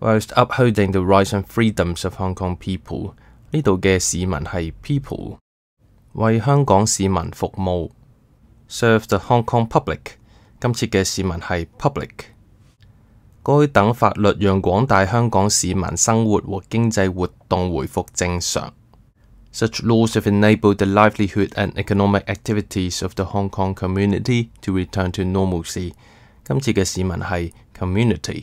whilst upholding the rights and freedoms of Hong Kong people。呢度嘅市民係 people，為香港市民服務，serve the Hong Kong public。今次嘅市民係 public。該等法律讓廣大香港市民生活和經濟活動回復正常。Such laws have enabled the livelihood and economic activities of the Hong Kong community to return to normalcy。今次嘅市民係 community。